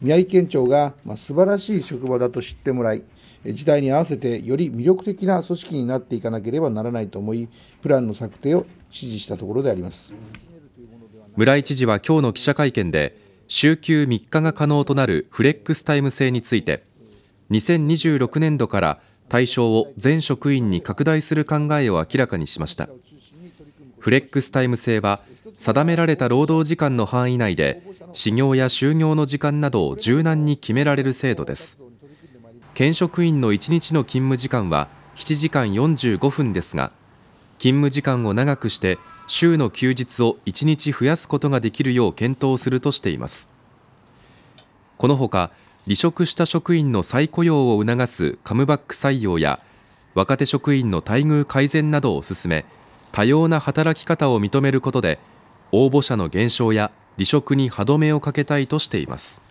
宮城県庁が、まあ、素晴らしい職場だと知ってもらい時代に合わせてより魅力的な組織になっていかなければならないと思いプランの策定を指示したところであります村井知事は今日の記者会見で週休3日が可能となるフレックスタイム制について2026年度から対象を全職員に拡大する考えを明らかにしました。フレックスタイム制は定められた労働時間の範囲内で始業や就業の時間などを柔軟に決められる制度です県職員の1日の勤務時間は7時間45分ですが勤務時間を長くして週の休日を1日増やすことができるよう検討するとしていますこのほか離職した職員の再雇用を促すカムバック採用や若手職員の待遇改善などを進め多様な働き方を認めることで応募者の減少や離職に歯止めをかけたいとしています。